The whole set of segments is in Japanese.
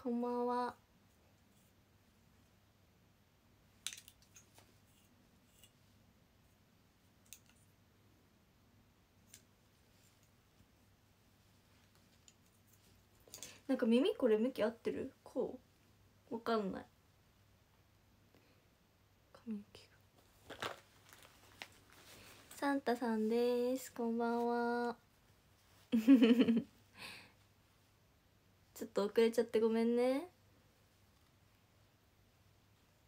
こんばんはなんか耳これ向き合ってるこうわかんないサンタさんですこんばんは ちょっと遅れちゃってごめんね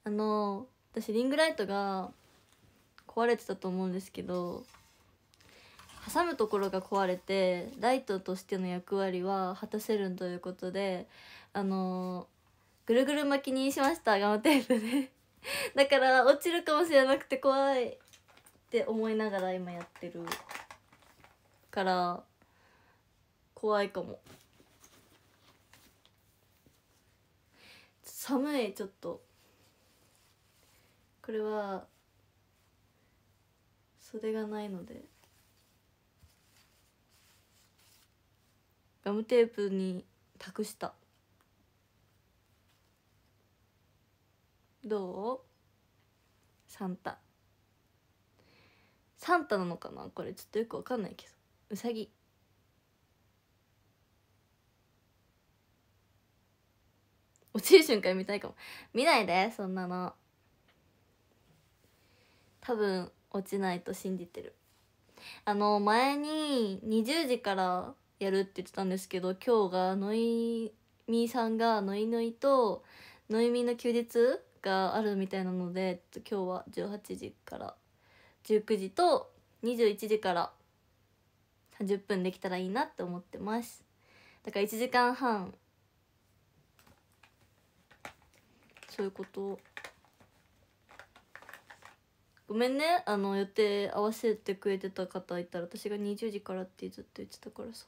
あの私リングライトが壊れてたと思うんですけど挟むところが壊れてライトとしての役割は果たせるということであのぐるぐる巻きにしましたガムテープで だから落ちるかもしれなくて怖いって思いながら今やってるから怖いかも。寒いちょっとこれは袖がないのでガムテープに託したどうサンタサンタなのかなこれちょっとよくわかんないけどうさぎ落ちる瞬間見たいかも見ないでそんなの多分落ちないと信じてるあの前に20時からやるって言ってたんですけど今日がノイミーさんがノイノイとノイミーの休日があるみたいなので今日は18時から19時と21時から30分できたらいいなって思ってますだから1時間半そういうことごめんねあの予定合わせてくれてた方いたら私が20時からってずっと言ってたからさ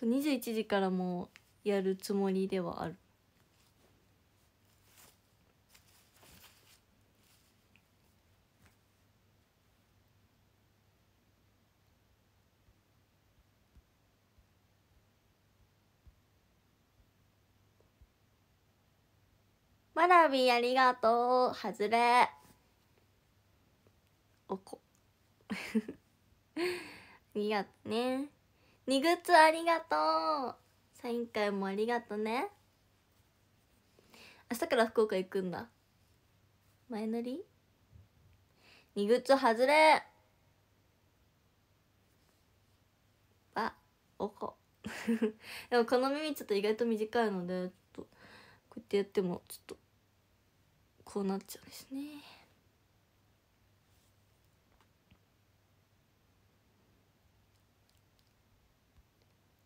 そう21時からもやるつもりではあるわらびありがとう。はずれ。おこ。ありがとね。二グッズありがとうサイン会もありがとね明日から福岡行くんだ前乗り二グッズ外れあおこ でもこの耳ちょっと意外と短いのでちょっとこうやってやってもちょっとこうなっちゃうんですね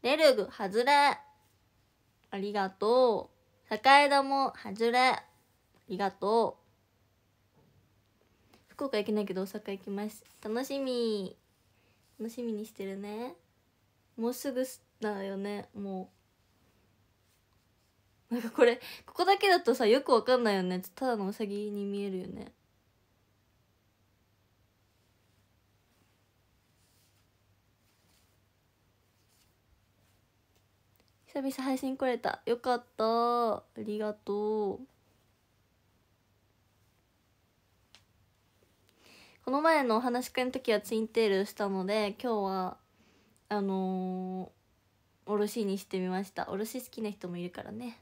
レルグ、はずれ。ありがとう。栄田も、はずれ。ありがとう。福岡行けないけど大阪行きます。楽しみ。楽しみにしてるね。もうすぐだよね、もう。なんかこれ、ここだけだとさ、よくわかんないよね。ただのうさぎに見えるよね。久々配信来れたよかったありがとうこの前のお話し会の時はツインテールしたので今日はあのー、おろしにしてみましたおろし好きな人もいるからね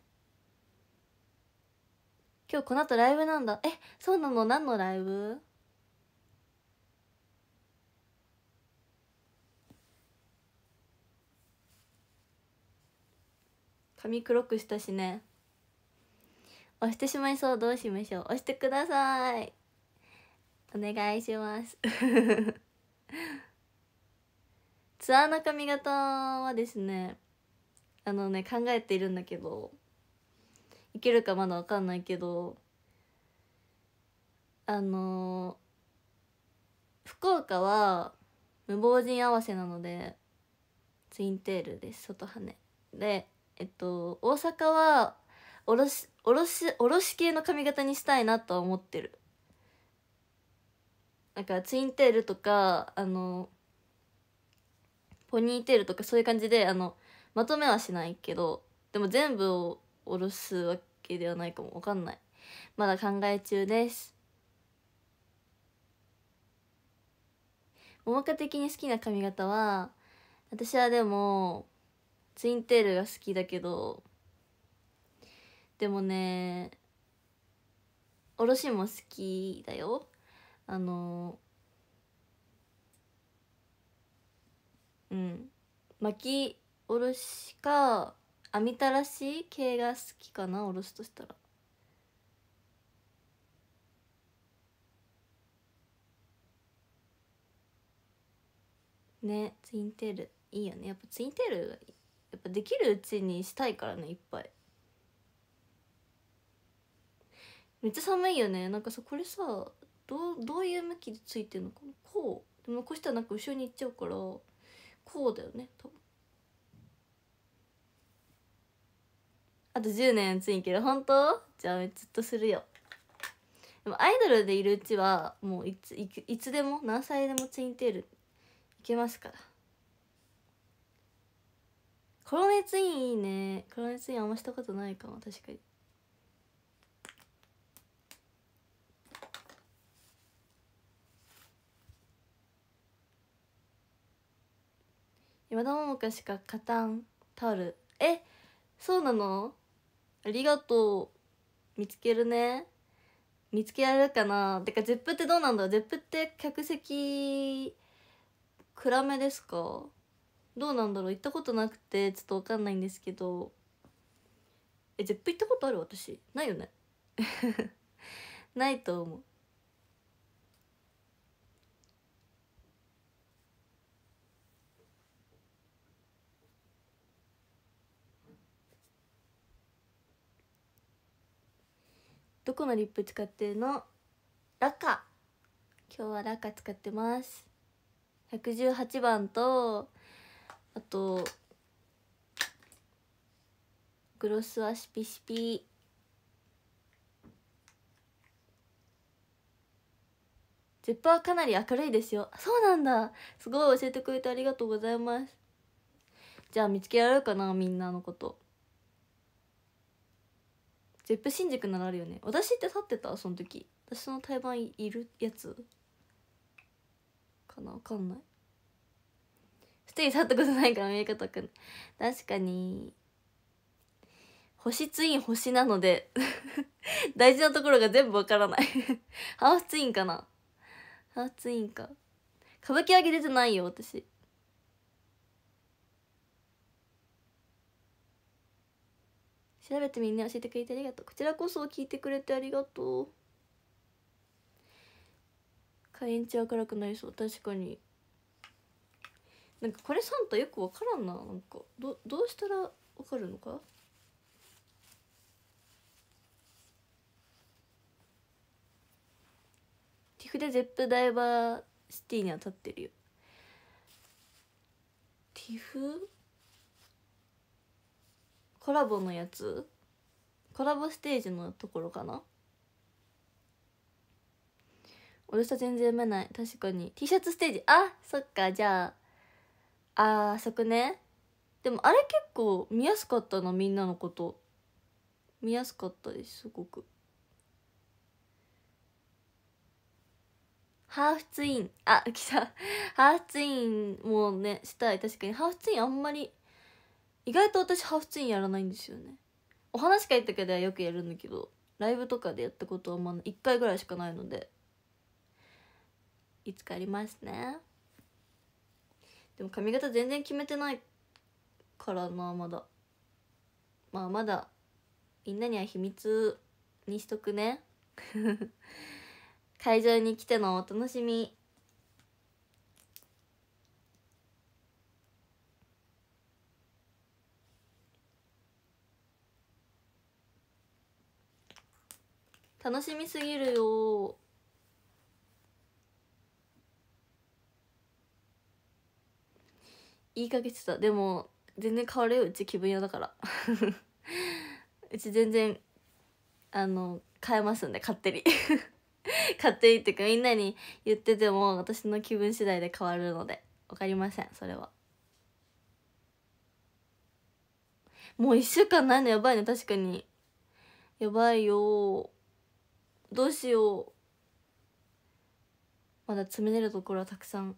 今日この後ライブなんだえそうなの何のライブ髪黒くしたしね押してしまいそうどうしましょう押してくださいお願いします ツアーの髪型はですねあのね考えているんだけどいけるかまだわかんないけどあのー、福岡は無謀人合わせなのでツインテールです外羽でえっと大阪はおろしおろしおろし系の髪型にしたいなとは思ってるなんかツインテールとかあのポニーテールとかそういう感じであのまとめはしないけどでも全部をおろすわけではないかもわかんないまだ考え中ですまか的に好きな髪型は私はでもツインテールが好きだけどでもねおろしも好きだよあのうん巻きおろしか編みたらし系が好きかなおろしとしたらねツインテールいいよねやっぱツインテールがいいやっぱできるうちにしたいからねいっぱいめっちゃ寒いよねなんかさこれさどうどういう向きでついてるのかなこうでもこうしたらなんか後ろに行っちゃうからこうだよね多分あと10年ついける本当じゃあずっとするよでもアイドルでいるうちはもういついつでも何歳でもツインテールいけますから黒熱インいいね黒熱インあんましたことないかも確かに今田桃香しか勝たんタオルえそうなのありがとう見つけるね見つけられるかなてか ZEP ってどうなんだ ZEP って客席暗めですかどうなんだろう行ったことなくてちょっと分かんないんですけどえ絶対行ったことある私ないよね ないと思うどこのリップ使ってるのラカ今日はラカ使ってます118番とあとグロスはシピシピゼップはかなり明るいですよそうなんだすごい教えてくれてありがとうございますじゃあ見つけられるかなみんなのことゼップ新宿ならあるよね私って立ってたその時私の台湾いるやつかなわかんない人に会ったことないから見え方くん確かに星ツイン星なので 大事なところが全部わからない ハーフツインかなハーフツインか歌舞伎揚げ出てないよ私調べてみんな教えてくれてありがとうこちらこそ聞いてくれてありがとう開園中は暗くなりそう確かになんかこれサンタよく分からんななんかどどうしたら分かるのかティフでゼップダイバーシティに当たってるよティフコラボのやつコラボステージのところかな俺さ全然読めない確かに T シャツステージあそっかじゃああそこねでもあれ結構見やすかったなみんなのこと見やすかったですすごくハーフツインあ来た ハーフツインもねしたい確かにハーフツインあんまり意外と私ハーフツインやらないんですよねお話し会とかではよくやるんだけどライブとかでやったことはまだ1回ぐらいしかないのでいつかありますねでも髪型全然決めてないからなまだまあまだみんなには秘密にしとくね 会場に来てのお楽しみ楽しみすぎるよ言いかけてたでも全然変わるようち気分屋だから うち全然あの変えますんで勝手に 勝手にっていうかみんなに言ってても私の気分次第で変わるので分かりませんそれはもう1週間ないのやばいね確かにやばいよどうしようまだ詰めれるところはたくさん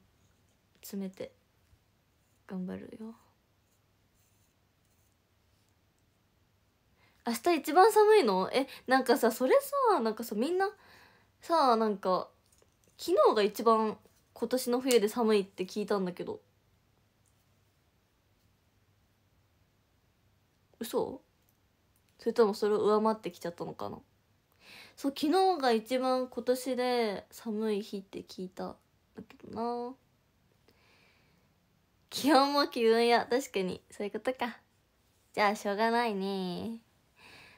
詰めて。頑張るよ明日一番寒いのえなんかさそれさなんかさみんなさなんか昨日が一番今年の冬で寒いって聞いたんだけど嘘それともそれを上回ってきちゃったのかなそう昨日が一番今年で寒い日って聞いたんだけどな気温も気分や確かにそういうことかじゃあしょうがないね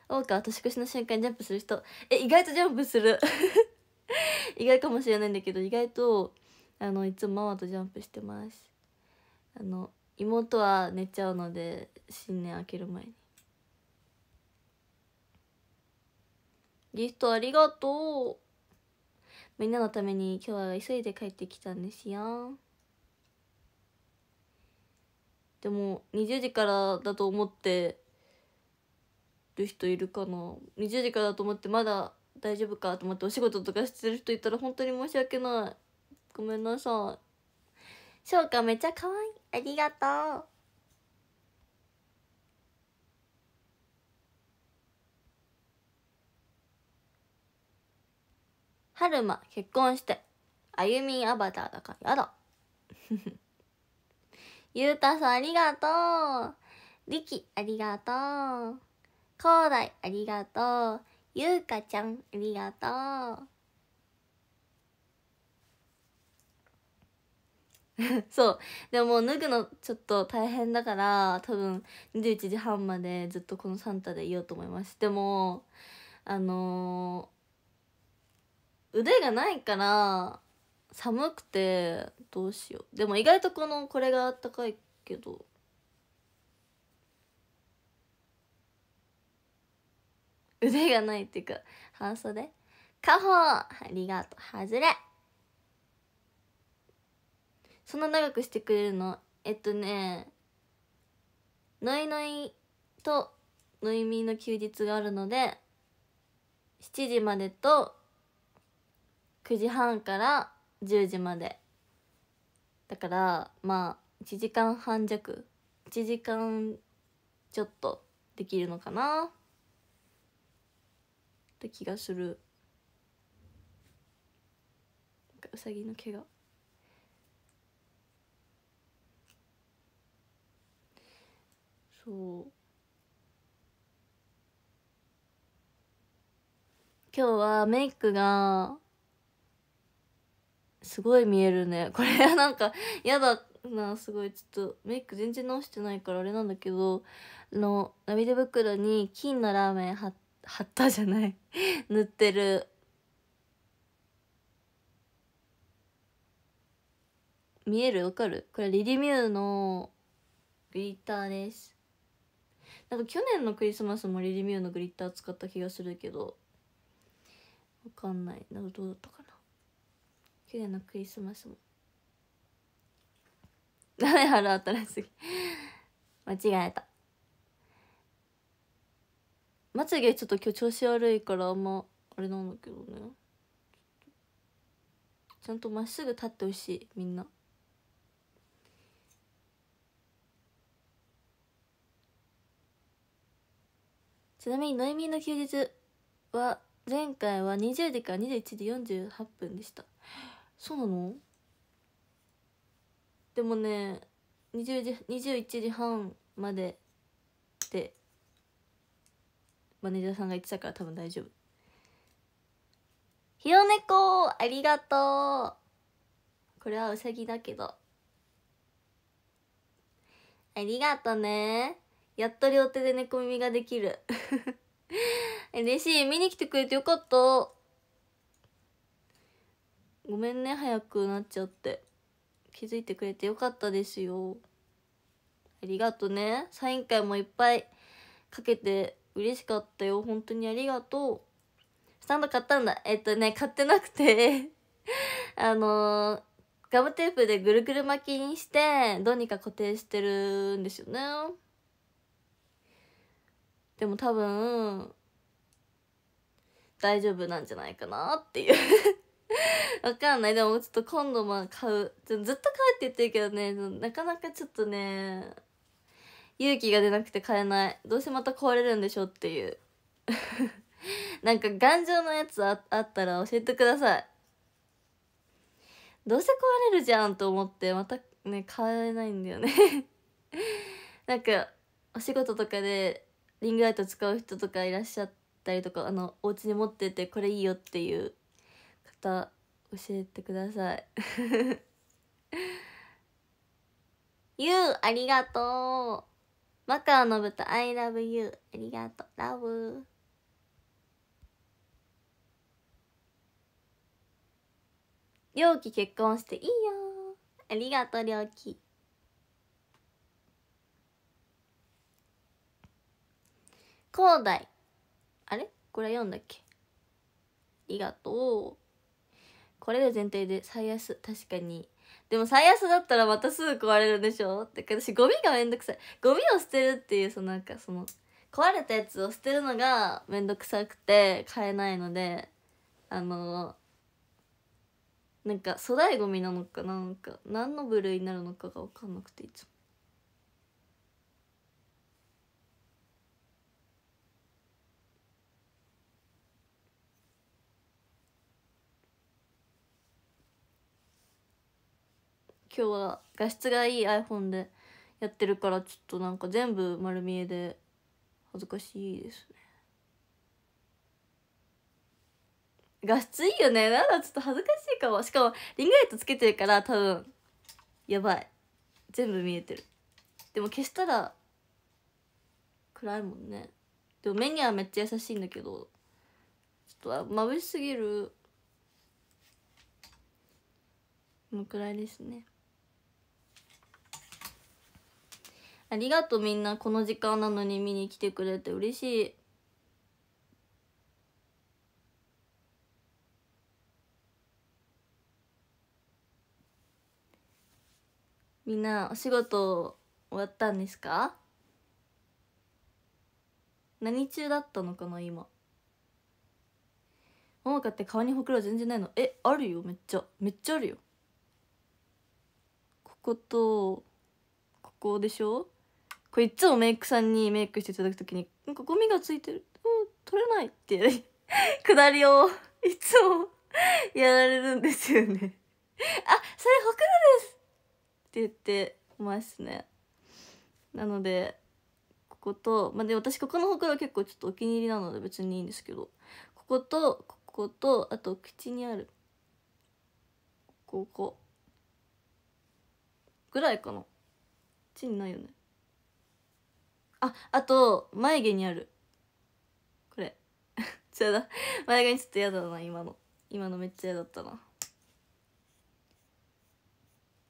大は年越しの瞬間ジャンプする人え意外とジャンプする 意外かもしれないんだけど意外とあのいつもママとジャンプしてますあの妹は寝ちゃうので新年明ける前にギフトありがとうみんなのために今日は急いで帰ってきたんですよでも20時からだと思ってる人いるかな20時からだと思ってまだ大丈夫かと思ってお仕事とかしてる人いたら本当に申し訳ないごめんなさい翔かめっちゃ可愛いありがとう春馬結婚してあゆみんアバターだからやだゆうたさんありがとう。りきありがとう。こうだいありがとう。ゆうかちゃんありがとう。そうでももう脱ぐのちょっと大変だから多分21時半までずっとこのサンタでいようと思いますでもあのー、腕がないから寒くてどうしようでも意外とこのこれがあったかいけど腕がないっていうか半袖カホありがとう外れそんな長くしてくれるのえっとねノイノイとノイミーの休日があるので7時までと9時半から10時までだからまあ1時間半弱1時間ちょっとできるのかなって気がするうさぎの毛がそう今日はメイクがすごい見えるね これなんかやだなすごいちょっとメイク全然直してないからあれなんだけどあの涙ビ袋に金のラーメン貼ったじゃない 塗ってる見えるわかるこれリリミューのグリッターですなんか去年のクリスマスもリリミューのグリッター使った気がするけどわかんないなんかどうだったか綺麗なクリスマスもダメ腹新しぎ間違えたまつげちょっと今日調子悪いからあんまあれなんだけどねちゃんとまっすぐ立ってほしいみんなちなみにノイミーの休日は前回は20時から21時48分でしたそうなのでもね20時21時半までってマネージャーさんが言ってたから多分大丈夫ひよネコありがとうこれはうさぎだけどありがとねやっと両手で猫耳ができる 嬉しい見に来てくれてよかったごめんね早くなっちゃって気づいてくれてよかったですよありがとねサイン会もいっぱいかけて嬉しかったよ本当にありがとうスタンド買ったんだえっとね買ってなくて あのー、ガムテープでぐるぐる巻きにしてどうにか固定してるんですよねでも多分大丈夫なんじゃないかなっていう わかんない。でもちょっと今度まあ買う。ずっと買うって言ってるけどね、なかなかちょっとね、勇気が出なくて買えない。どうせまた壊れるんでしょっていう。なんか頑丈なやつあったら教えてください。どうせ壊れるじゃんと思ってまたね、買えないんだよね なんか、お仕事とかでリングライト使う人とかいらっしゃったりとか、あの、お家に持っててこれいいよっていうタ教えてくださいゆう ありがとうマカオの豚 I love you ありがとうラブりき結婚していいよありがとう良き広大あれこれ読んだっけありがとうこれが前提で最安確かにでも最安だったらまたすぐ壊れるでしょってか私ゴミがめんどくさいゴミを捨てるっていうそのなんかその壊れたやつを捨てるのがめんどくさくて買えないのであのなんか粗大ゴミなのかなんか何の部類になるのかが分かんなくていつも今日は画質がいい iPhone でやってるからちょっとなんか全部丸見えで恥ずかしいですね画質いいよねなんかちょっと恥ずかしいかもしかもリングライトつけてるから多分やばい全部見えてるでも消したら暗いもんねでも目にはめっちゃ優しいんだけどちょっと眩しすぎるこのくらいですねありがとうみんなこの時間なのに見に来てくれて嬉しい。みんなお仕事終わったんですか何中だったのかな今ももかって顔にほくろ全然ないのえあるよめっちゃめっちゃあるよこことここでしょこれいつもメイクさんにメイクしていただくときになんかゴミがついてる、取れないって くだりをいつもやられるんですよねあそれほくろですって言ってますねなのでこことまあで私ここのほくろ結構ちょっとお気に入りなので別にいいんですけどこことこことあと口にあるここぐらいかなちにないよねああと眉毛にあるこれ ちょうだ眉毛にちょっと嫌だな今の今のめっちゃ嫌だったな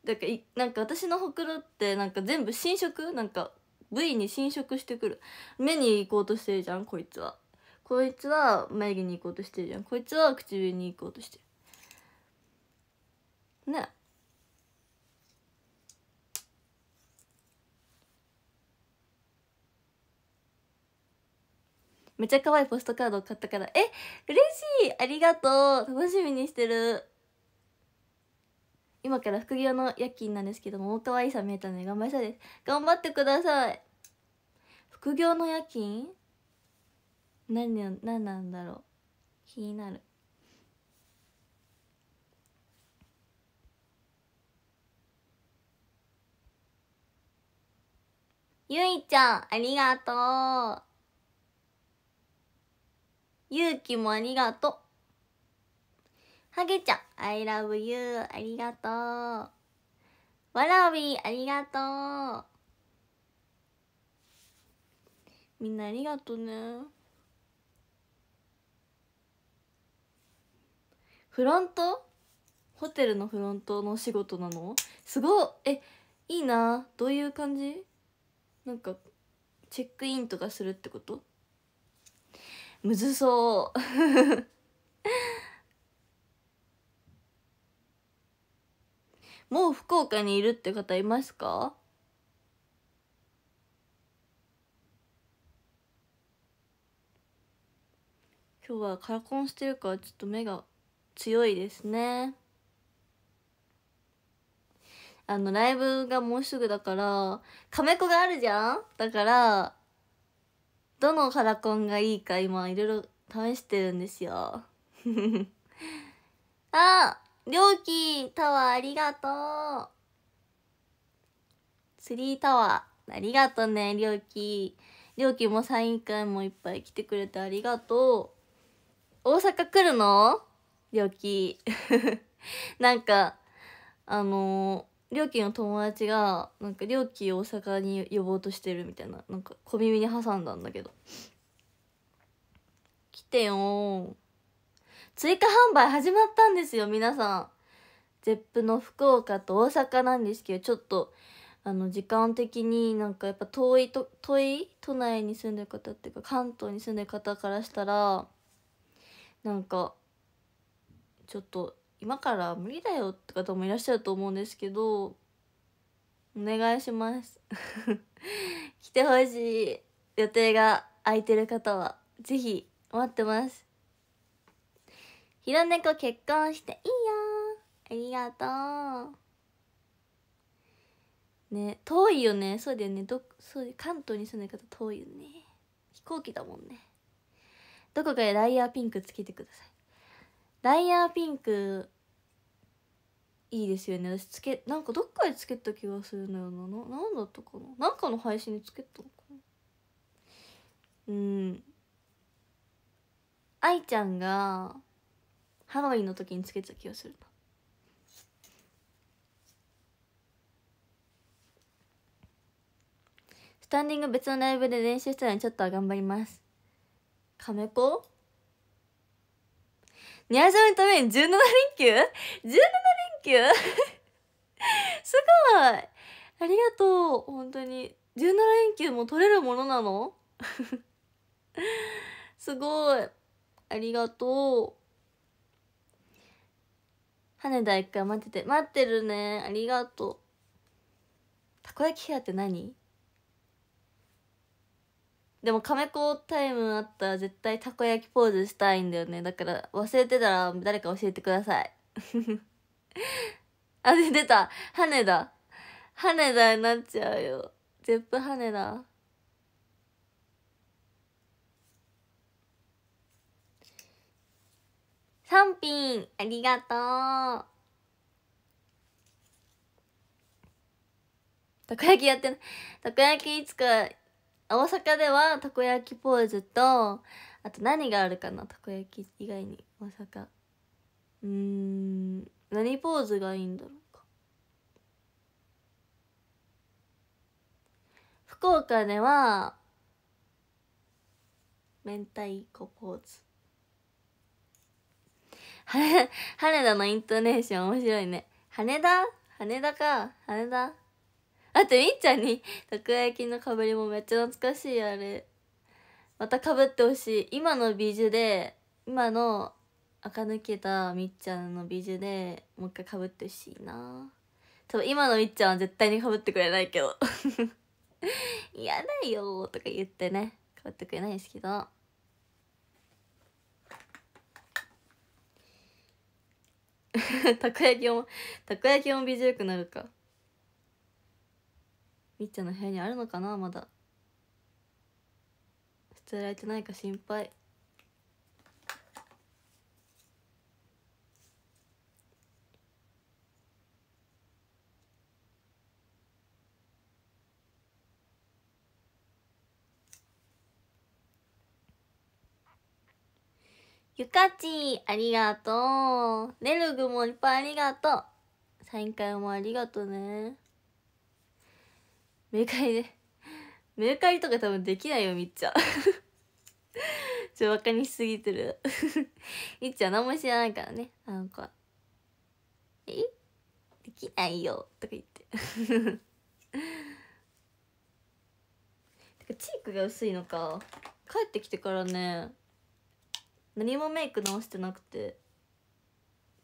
だからいなんか私のほくろってなんか全部侵食なんか部位に侵食してくる目に行こうとしてるじゃんこいつはこいつは眉毛に行こうとしてるじゃんこいつは唇に行こうとしてるねめっちゃ可愛いポストカードを買ったから。え嬉しいありがとう楽しみにしてる今から副業の夜勤なんですけども、可愛いさ見えたので頑張りたいです。頑張ってください副業の夜勤何何なんだろう気になる。ゆいちゃん、ありがとう。勇気もありがとう。ハゲちゃん、I love you ありがとう。わらびありがとう。みんなありがとうね。フロントホテルのフロントの仕事なのすごいえ、いいなどういう感じなんか、チェックインとかするってことむずそう もう福岡にいるって方いますか今日はカラコンしてるからちょっと目が強いですねあのライブがもうすぐだからカメコがあるじゃんだからどのカラコンがいいか今いろいろ試してるんですよ。あ料金タワーありがとうツリータワーありがとうね、料金料金もサイン会もいっぱい来てくれてありがとう。大阪来るの料金 なんか、あのー料金の友達がなんか料金を大阪に呼ぼうとしてるみたいななんか小耳に挟んだんだけど来てよ追加販売始まったんですよ皆さん ZEP の福岡と大阪なんですけどちょっとあの時間的になんかやっぱ遠いと遠い都内に住んでる方っていうか関東に住んでる方からしたらなんかちょっと今から無理だよって方もいらっしゃると思うんですけどお願いします 来てほしい予定が空いてる方は是非待ってますひ猫結婚していいよありがとうね遠いよねそうだよねどそう関東に住んでる方遠いよね飛行機だもんねどこかでライヤーピンクつけてくださいライヤーピンクいいですよね私つけなんかどっかでつけた気がするのよななんだったかななんかの配信につけたのかなうん愛ちゃんがハロウィンの時につけてた気がするなスタンディング別のライブで練習したのちょっとは頑張りますカメ子ニャージャのために17連休 ?17 連休すごいありがとう本当に。17連休も取れるものなの すごい。ありがとう。羽田一回待ってて。待ってるね。ありがとう。たこ焼き部屋って何でもカメコタイムあったら絶対たこ焼きポーズしたいんだよねだから忘れてたら誰か教えてください あ出た羽田羽田になっちゃうよゼップ羽田サンピンありがとうたこ焼きやってないたこ焼きいつか大阪ではたこ焼きポーズとあと何があるかなたこ焼き以外に大阪うーん何ポーズがいいんだろうか福岡では明太子ポーズ 羽田のイントネーション面白いね羽田羽田か羽田だってみっちゃんにたこ焼きのかぶりもめっちゃ懐かしいあれまたかぶってほしい今の美女で今の垢抜けたみっちゃんの美女でもう一回かぶってほしいな多分今のみっちゃんは絶対にかぶってくれないけど 嫌だよとか言ってねかぶってくれないですけど たこ焼きもたこ焼きも美女よくなるかみっちゃんの部屋にあるのかなまだ捨てられてないか心配ゆかちありがとう。ねるぐもいっぱいありがとう。サイン会もありがとうね。明快ね明快とか多分できないよみっちゃんちょバカにしすぎてるみっちゃん何も知らないからねあの子は「えできないよ」とか言っててかチークが薄いのか帰ってきてからね何もメイク直してなくて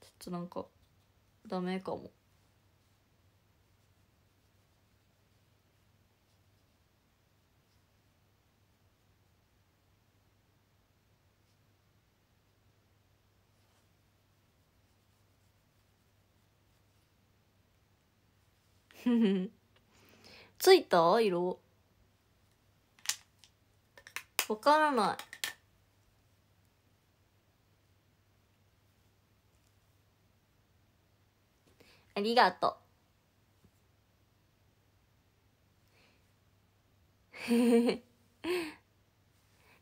ちょっとなんかダメかもついた色わからないありがとう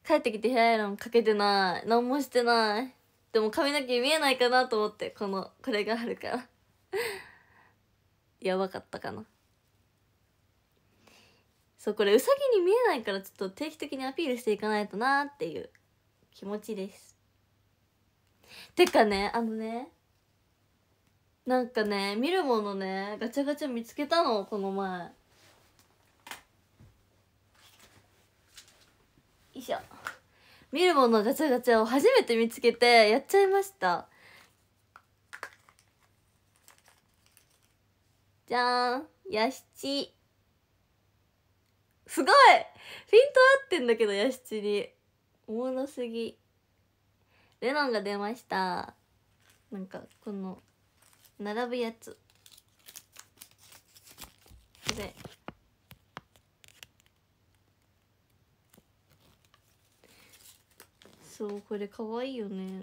帰ってきてヘアアイロンかけてない何もしてないでも髪の毛見えないかなと思ってこのこれがあるからやばかったかなそうこれうさぎに見えないからちょっと定期的にアピールしていかないとなっていう気持ちですてかねあのねなんかね見るものねガチャガチャ見つけたのこの前よいしょ見るものガチャガチャを初めて見つけてやっちゃいましたじゃんヤシチすごいフィント合ってんだけどヤシチにおもろすぎレノンが出ましたなんかこの並ぶやつこれそうこれかわいいよね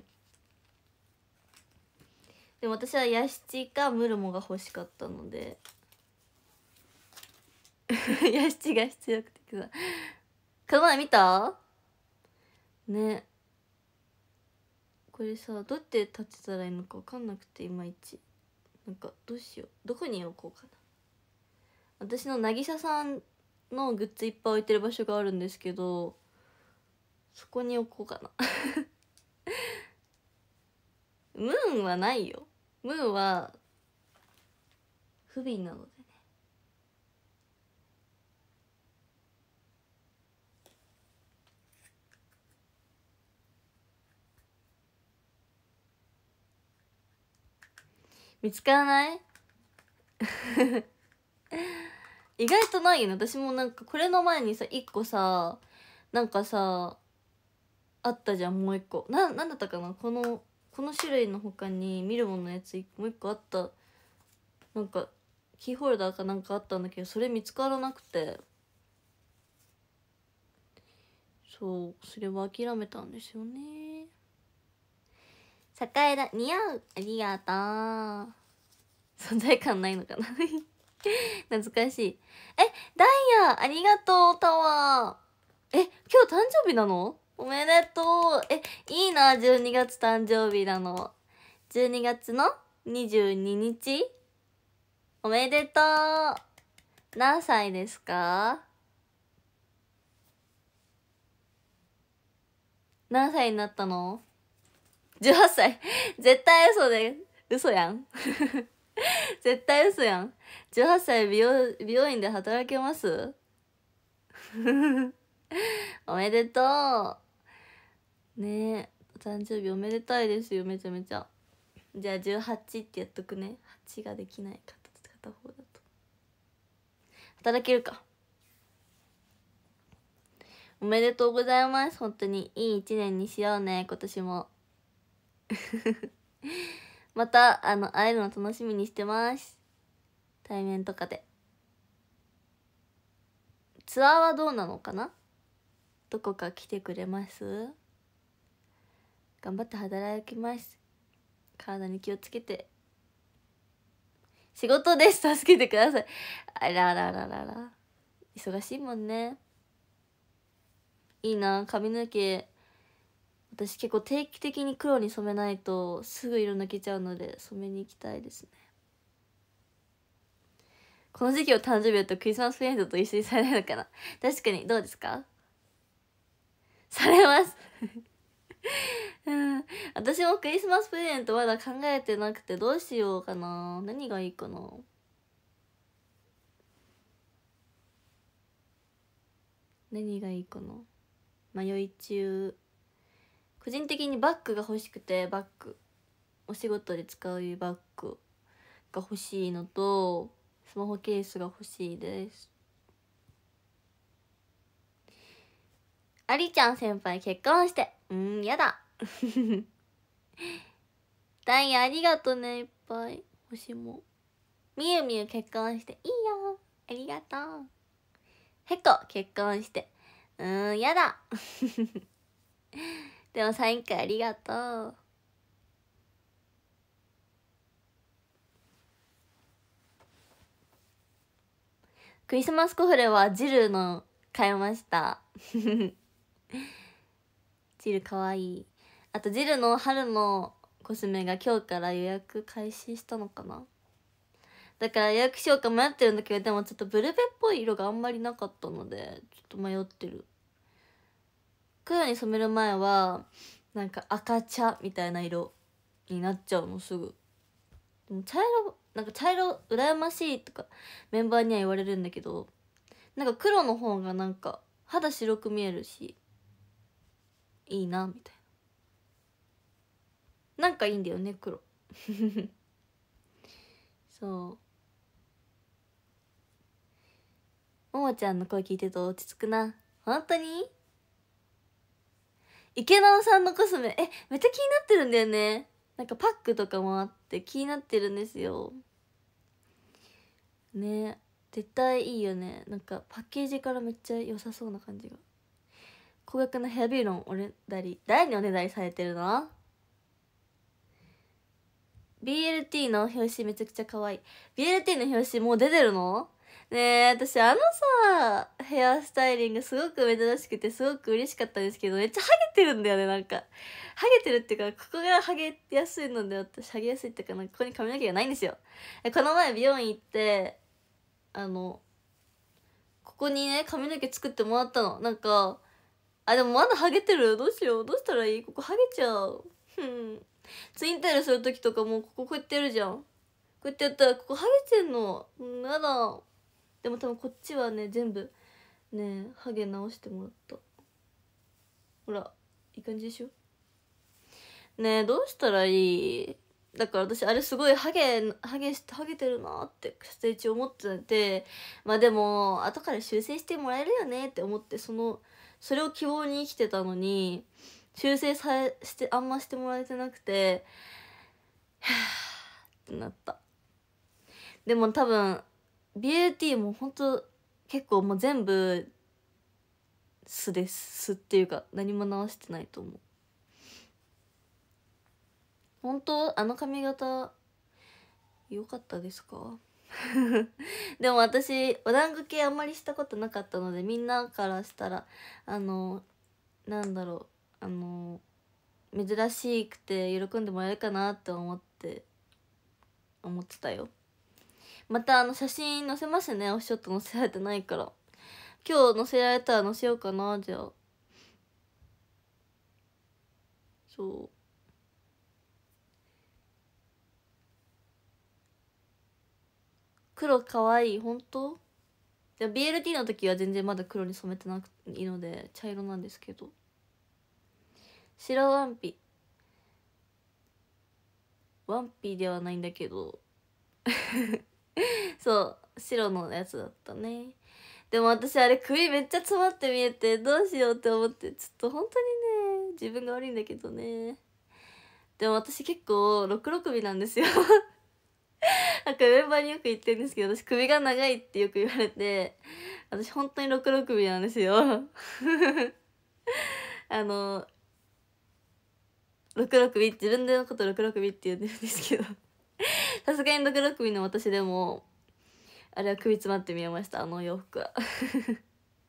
でも私はヤシチかムルモが欲しかったのでヤシチが必要くてくだこの前見たねこれさどうやって立てたらいいのか分かんなくていまいちなんかどうしようどこに置こうかな私の渚さんのグッズいっぱい置いてる場所があるんですけどそこに置こうかな ムーンはないよムーは不憫なので見つからない 意外とないよね私もなんかこれの前にさ一個さなんかさあったじゃんもう一個ななんだったかなこのこの種類の他に見るもののやつもう一個あったなんかキーホルダーかなんかあったんだけどそれ見つからなくてそうそれは諦めたんですよね栄田似合うありがとう存在感ないのかな 懐かしいえダイヤありがとうタワーえ今日誕生日なのおめでとうえいいな12月誕生日なの12月の22日おめでとう何歳ですか何歳になったの ?18 歳絶対嘘で嘘やん 絶対嘘やん18歳美容美容院で働けます おめでとうねえ誕生日おめでたいですよめちゃめちゃじゃあ18ってやっとくね8ができない方片方だと働けるかおめでとうございます本当にいい一年にしようね今年も またあの会えるの楽しみにしてます対面とかでツアーはどうなのかなどこか来てくれます頑張って働きます体に気をつけて仕事です助けてくださいあららららら忙しいもんねいいな髪の毛私結構定期的に黒に染めないとすぐ色抜けちゃうので染めに行きたいですねこの時期を誕生日とクリスマスプレゼントと一緒にされるのかな確かにどうですかされますうん、私もクリスマスプレゼントまだ考えてなくてどうしようかな何がいいかな何がいいかな迷い中個人的にバッグが欲しくてバッグお仕事で使うバッグが欲しいのとスマホケースが欲しいですありちゃん先輩結婚してうんやだ ダイヤありがとねいっぱい星もみゆみゆ結婚していいよありがとうへこ結婚してうんやだ でもサイン会ありがとうクリスマスコフレはジルの買いましたジルかわいいあとジルの春のコスメが今日から予約開始したのかなだから予約しようか迷ってるんだけどでもちょっとブルベっぽい色があんまりなかったのでちょっと迷ってる黒に染める前はなんか赤茶みたいな色になっちゃうのすぐでも茶色なんか茶色羨ましいとかメンバーには言われるんだけどなんか黒の方がなんか肌白く見えるしいいなみたいななんかいいんだよね黒 そうももちゃんの声聞いてると落ち着くな本当に池直さんのコスメえめっちゃ気になってるんだよねなんかパックとかもあって気になってるんですよね絶対いいよねなんかパッケージからめっちゃ良さそうな感じが高額なヘアビーロンおねだり誰におねだりされてるの BLT の表紙めちゃくちゃ可愛い BLT の表紙もう出てるのねえ私あのさヘアスタイリングすごく珍しくてすごく嬉しかったんですけどめっちゃハゲてるんだよねなんかハゲてるっていうかここがハゲやすいので私ハゲやすいっていうかなんかここに髪の毛がないんですよこの前美容院行ってあのここにね髪の毛作ってもらったのなんかあでもまだハゲてるどうしようどうしたらいいここハゲちゃううんツインテールする時とかもうこここうやってやるじゃんこうやってやったらここハゲてんのまだでも多分こっちはね全部ねハゲ直してもらったほらいい感じでしょねえどうしたらいいだから私あれすごいハゲハゲして、ハゲてるなってステ中思っててまあでも後から修正してもらえるよねって思ってそのそれを希望に生きてたのに修正さえしてあんましてもらえてなくてはあってなったでも多分 BAT も本当結構もう全部素です素っていうか何も直してないと思う本当あの髪型良かったですか でも私お団子系あんまりしたことなかったのでみんなからしたらあのなんだろうあの珍しくて喜んでもらえるかなって思って思ってたよまたあの写真載せますねオフショット載せられてないから今日載せられたら載せようかなじゃあそう黒かわいい本当でも BLT の時は全然まだ黒に染めてないので茶色なんですけど白ワンピワンピではないんだけど そう白のやつだったねでも私あれ首めっちゃ詰まって見えてどうしようって思ってちょっと本当にね自分が悪いんだけどねでも私結構66首なんですよ なんかメンバーによく言ってるんですけど私首が長いってよく言われて私本当に6六首なんですよ あの6六首自分でのこと6六首って言ってるんですけどさすがに6六首の私でもあれは首詰まって見えましたあの洋服は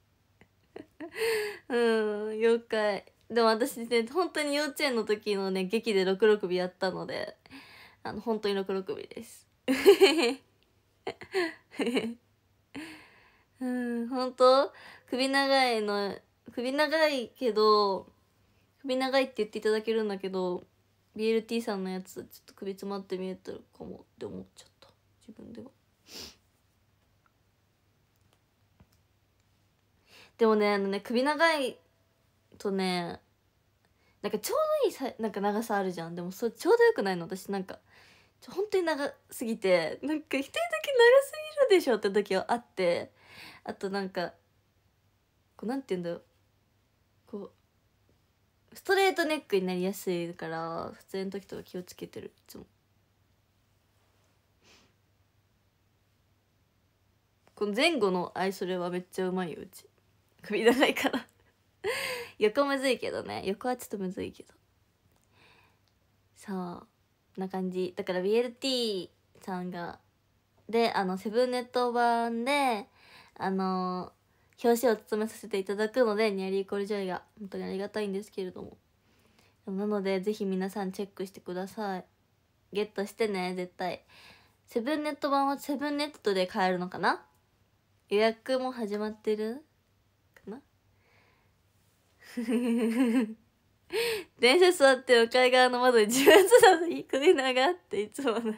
うん妖怪でも私ね本当に幼稚園の時のね劇で6六首やったのであの本当に66首です うん本当首長いの首長いけど首長いって言っていただけるんだけど BLT さんのやつちょっと首詰まって見えてるかもって思っちゃった自分では。でもねあのね首長いとねなんかちょうどいいさなんか長さあるじゃんでもそれちょうどよくないの私なんか本当に長すぎてなんか一人だけ長すぎるでしょって時はあってあとなんかこうなんて言うんだろうこうストレートネックになりやすいから普通の時とか気をつけてるいつも。この前後の愛それはめっちゃうまいうち首長いから 横むずいけどね横はちょっとむずいけどさあな感じだから BLT さんがであのセブンネット版であの表紙を務めさせていただくのでニアリーコールジョイが本当にありがたいんですけれどもなのでぜひ皆さんチェックしてくださいゲットしてね絶対セブンネット版はセブンネットで買えるのかな予約も始まってるかな 電車座って向かい側の窓に自分つのに首長っていつもなだ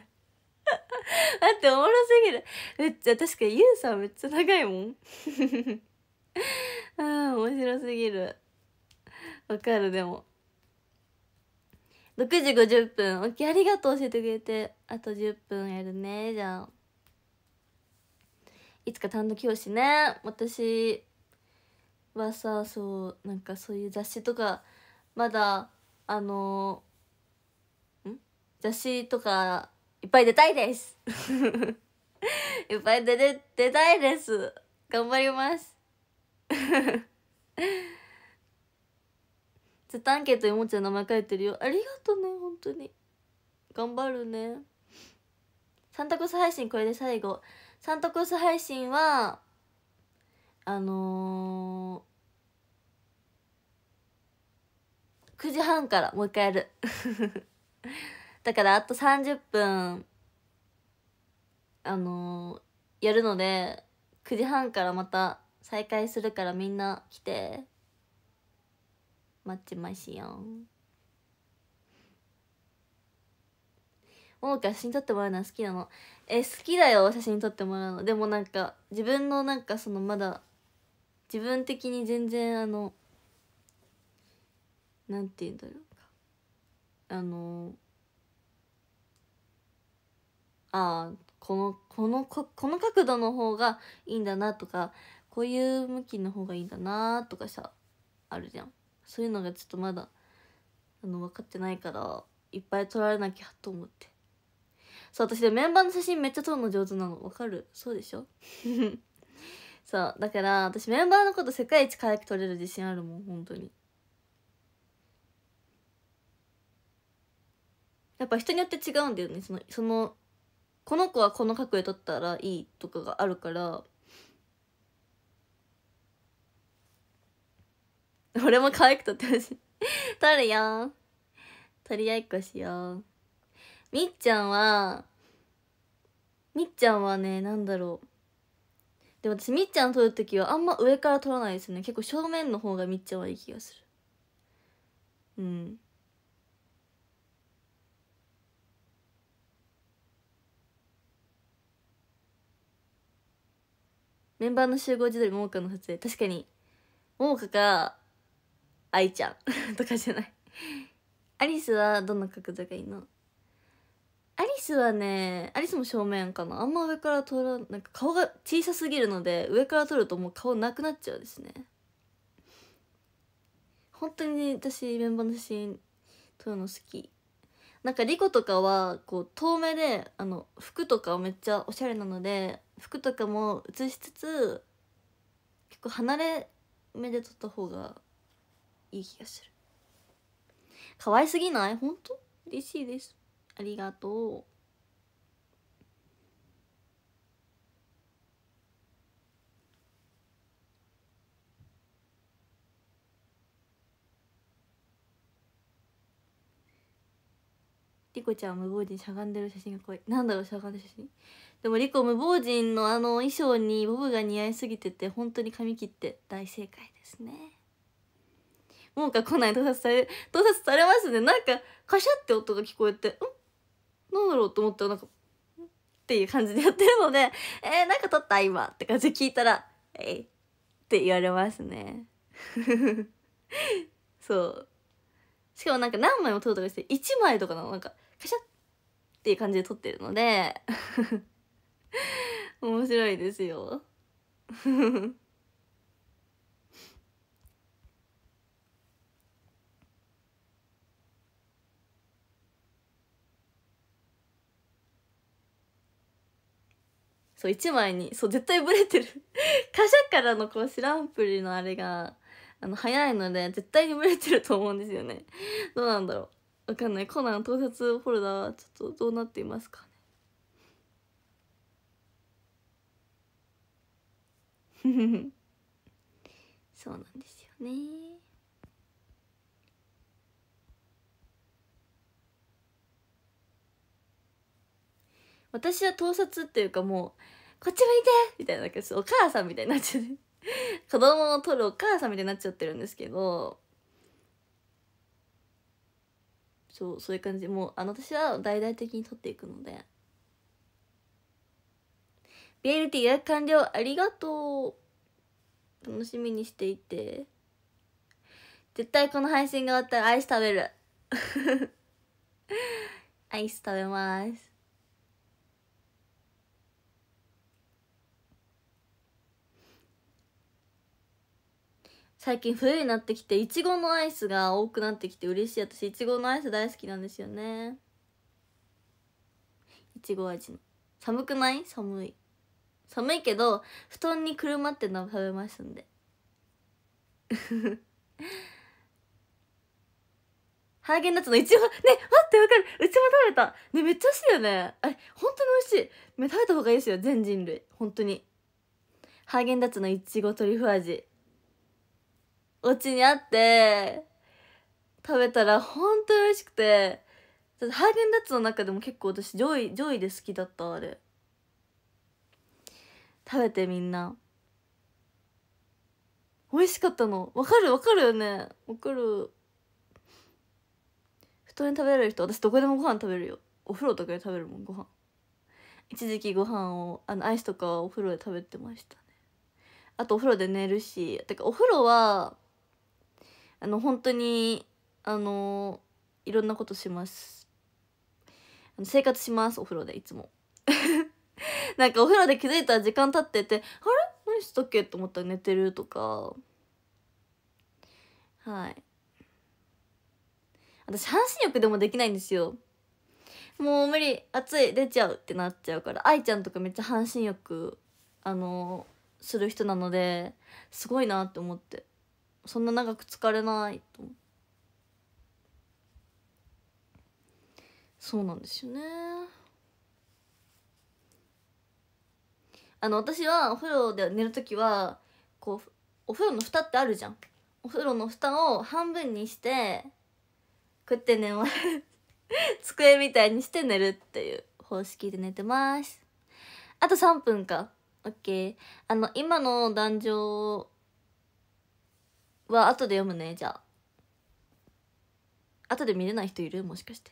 っておもろすぎるめっちゃ確かにゆうさんめっちゃ長いもん ああ面白すぎるわかるでも6時50分おきありがとう教えてくれてあと10分やるねじゃあいつか単独教師ね私はさそうなんかそういう雑誌とかまだあのん雑誌とかいっぱい出たいです いっぱい出て出たいです頑張ります っとアンケートにもちゃん名前書いてるよありがとうね本当に頑張るねサンタコス配信これで最後サンタコス配信はあのー9時半からもう一回やる だからあと30分あのー、やるので9時半からまた再開するからみんな来て待ちましよももか写真撮ってもらうのは好きなのえ好きだよ写真撮ってもらうのでもなんか自分のなんかそのまだ自分的に全然あの何て言うんだろうかあのあこのこのこの角度の方がいいんだなとかこういう向きの方がいいんだなとかさあるじゃんそういうのがちょっとまだあの分かってないからいっぱい撮られなきゃと思ってそう私でメンバーの写真めっちゃ撮るの上手なの分かるそうでしょ そうだから私メンバーのこと世界一可愛く撮れる自信あるもん本当にやっぱ人によって違うんだよねそのそのこの子はこの角で撮ったらいいとかがあるから 俺も可愛く撮ってほしい撮るよ撮り合いっこしようみっちゃんはみっちゃんはねなんだろうでも私みっちゃん撮る時はあんま上から撮らないですね結構正面の方がみっちゃんはいい気がするうんメンバーの集合時代桃花の撮影確かに桃花か愛ちゃん とかじゃないアリスはどんな角度がいいのアリスはねアリスも正面かなあんま上から撮らなんか顔が小さすぎるので上から撮るともう顔なくなっちゃうですね本当に私メンバーのシーン撮るの好きなんかリコとかはこう遠目であの服とかめっちゃおしゃれなので服とかも写しつつ結構離れ目で撮った方がいい気がする可愛すぎない本当嬉しいですありがとうリコちゃん無謀人しゃがんでる写真が怖いなんだろうしゃがんでる写真でもリコ無謀人のあの衣装にボブが似合いすぎてて本当に髪切って大正解ですねもうか来ない盗撮され盗撮されますねなんかカシャって音が聞こえてんなんだろうと思ったらなんかっていう感じでやってるのでえー、なんか撮った今って感じで聞いたらえいって言われますね そうしかもなんか何枚も撮るとかして1枚とかなのなんかパシャッっていう感じで撮ってるので 面白いですよ そう1枚にそう絶対ブレてる カシャからのこう知らんぷりのあれがあの早いので絶対にブレてると思うんですよねどうなんだろうわかんないコナン盗撮フォルダはちょっとどうなっていますかねそうなんですよね私は盗撮っていうかもうこっち向いてみたいなお母さんみたいになっちゃって子供を撮るお母さんみたいになっちゃってるんですけどそうそういう感じもうあの私は大々的に撮っていくので BLT 予約完了ありがとう楽しみにしていて絶対この配信が終わったらアイス食べる アイス食べます最近冬になってきていちごのアイスが多くなってきて嬉しい私いちごのアイス大好きなんですよねいちご味の寒くない寒い寒いけど布団にくるまっての食べますんで ハーゲンダッツのいちごね待ってわかるうちも食べたねめっちゃ美味しいよねあれ本当に美味しい、ね、食べた方がいいですよ全人類本当にハーゲンダッツのいちごトリュフ味お家にあって食べたら本当に美味しくてハーゲンダッツの中でも結構私上位上位で好きだったあれ食べてみんな美味しかったのわかるわかるよねわかる布団に食べられる人私どこでもご飯食べるよお風呂とかで食べるもんご飯一時期ご飯をあのアイスとかお風呂で食べてましたねあとお風呂で寝るしてかお風呂はあの本当にあのいろんなことします生活しますお風呂でいつも なんかお風呂で気づいたら時間経っててあれ何したっけと思ったら寝てるとかはい私半身浴でもできないんですよもう無理暑い出ちゃうってなっちゃうから愛ちゃんとかめっちゃ半身浴あのする人なのですごいなって思ってそんな長く疲れないとそうなんですよねあの私はお風呂で寝る時はこうお風呂の蓋ってあるじゃんお風呂の蓋を半分にしてこうやって寝ます 机みたいにして寝るっていう方式で寝てますあと3分か OK あの今の壇上は後で読むねじゃあ後で見れない人いるもしかして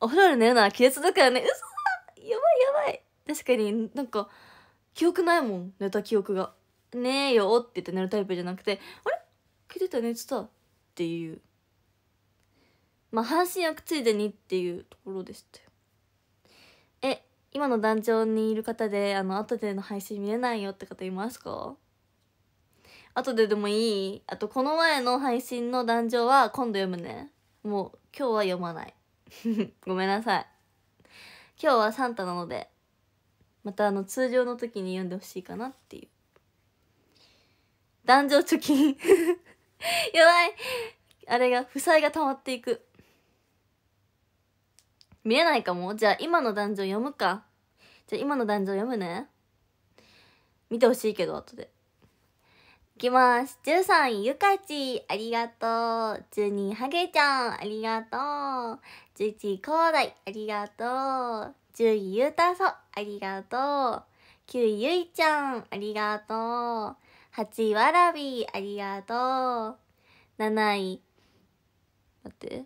お風呂で寝るなら亀裂だからねうそやばいやばい確かになんか記憶ないもん寝た記憶が「ねえよ」って言って寝るタイプじゃなくて「あれ切れた寝てた」っていうまあ半身浴ついでにっていうところでしたよえ今の団長にいる方であの後での配信見れないよって方いますか後ででもいいあとこの前の配信の壇上は今度読むねもう今日は読まない ごめんなさい今日はサンタなのでまたあの通常の時に読んでほしいかなっていう壇上貯金 やばいあれが負債が溜まっていく見えないかもじゃあ今の壇上読むかじゃあ今の壇上読むね見てほしいけど後でいきます。13、ゆかち、ありがとう。12、はげちゃん、ありがとう。11、こうだい、ありがとう。10位、ゆうたそ、ありがとう。9位、ゆいちゃん、ありがとう。8位、わらび、ありがとう。7位、待って。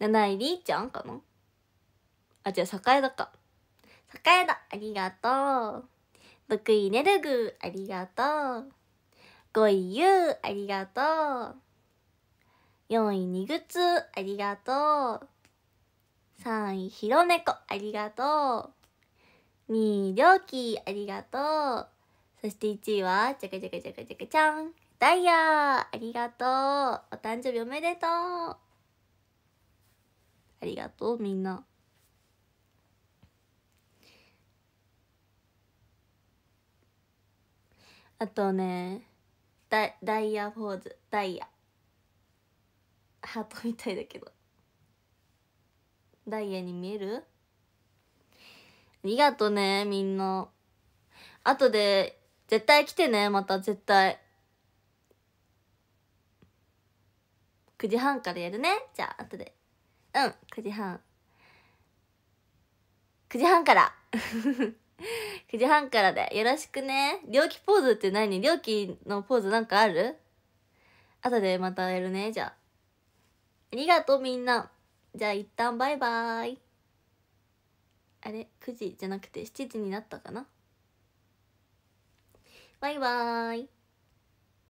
7位、りーちゃんかなあ、じゃあ、栄田か。栄田、ありがとう。6位ねるぐありがとう5位ゆうありがとう四位にぐつありがとう三位ひろねこありがとう二位リョウキありがとうそして一位はちゃかちゃかちゃかちゃかちゃんダイヤありがとうお誕生日おめでとうありがとうみんな。あとねダダイヤポーズダイヤハートみたいだけどダイヤに見えるありがとねみんな後で絶対来てねまた絶対9時半からやるねじゃあ後でうん9時半9時半から9 時半からで。よろしくね。料金ポーズって何料金のポーズなんかある後でまたやるね、じゃあ。ありがとうみんな。じゃあ一旦バイバーイ。あれ ?9 時じゃなくて7時になったかなバイバーイ。